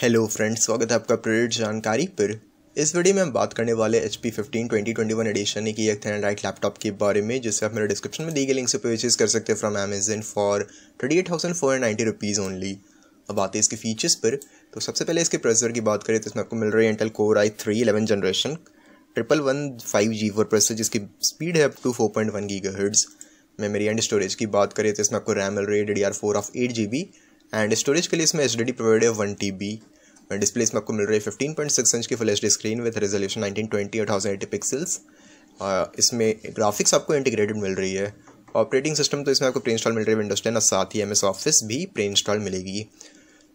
hello friends स्वागत है आपका प्रेरित जानकारी पर इस वीडियो में हम बात करने वाले H P fifteen twenty twenty one edition की एक राइट लैपटॉप के बारे में जिसे आप मेरे डिस्क्रिप्शन में दी गई लिंक से परचेज कर सकते हैं from Amazon for thirty eight thousand four ninety rupees only अब आते हैं इसके फीचर्स पर तो सबसे पहले इसके प्रोसेसर की बात करें तो इसमें आपको मिल रही है Intel core i three eleven generation triple one five G four processor जिसकी स्पीड है up to four point one giga hertz memory and storage की बात करें तो इसमें आपको रैम मिल रही है D D R four of eight G B and storage के लिए इसमें एच डी प्रोवाइड है वन टी बी डिस्प्ले इसमें आपको मिल रही है फिफ्टीन पॉइंट सिक्स इंच की full H D screen with resolution nineteen twenty और थाउजेंड एटी पिक्सल्स इसमें ग्राफिक्स आपको इंटीग्रेटेड मिल रही है ऑपरेटिंग सिस्टम तो इसमें आपको प्री इंस्टॉल मिल रही है विंडोज टेन और साथ ही एम एस ऑफिस भी प्री इंस्टॉल मिलेगी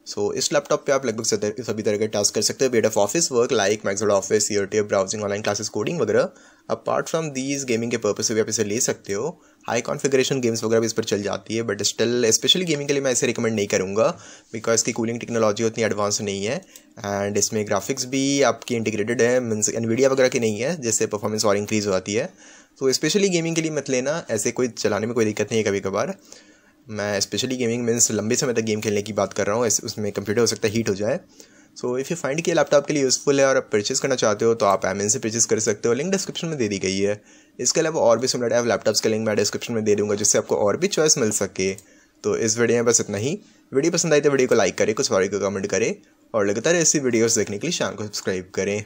सो so, इस लैपटॉप पे आप लगभग सभी तरह के टास्क कर सकते हो bed of office work like मैक्सोड ऑफिस ईयर टेप ब्राउजिंग ऑनलाइन क्लासेस कोडिंग वगैरह अपार्ट फ्रॉम दीज गेमिंग के पर्पज से भी आप इसे ले सकते हो हाई कॉन्फिग्रेशन गेम्स वगैरह भी इस पर चल जाती है बट स्टिल स्पेशली गेमिंग के लिए मैं इसे रिकमेंड नहीं करूँगा बिकॉज इसकी कूलिंग टेक्नोलॉजी उतनी एडवांस नहीं है एंड इसमें ग्राफिक्स भी आपकी इंटीग्रेटेड है मीन्स एनवीडिया वगैरह की नहीं है जिससे परफॉर्मेंस और इंक्रीज़ हो जाती है तो स्पेशली गेमिंग के लिए मत लेना ऐसे कोई चलाने में कोई दिक्कत नहीं है कभी कभार मैं स्पेशली गेमिंग मीन्स लंबे समय तक गेम खेलने की बात कर रहा हूँ उसमें कंप्यूटर हो सकता है हीट हो जाए सो इफ़ यू फाइंड कि लैपटॉप के लिए यूज़फुल है और आप परचेज़ करना चाहते हो तो आप एम से परचेज़ कर सकते हो लिंक डिस्क्रिप्शन में दे दी गई है इसके अलावा और भी सिमिलर ऐप लैपटॉप्स का लिंक मैं डिस्क्रिप्शन में दे दूँगा जिससे आपको और भी चॉइस मिल सके तो इस वीडियो में बस इतना ही वीडियो पसंद आई तो वीडियो को लाइक करें कुछ और को कमेंट करें और लगातार ऐसी वीडियोज देखने के लिए शाम को सब्सक्राइब करें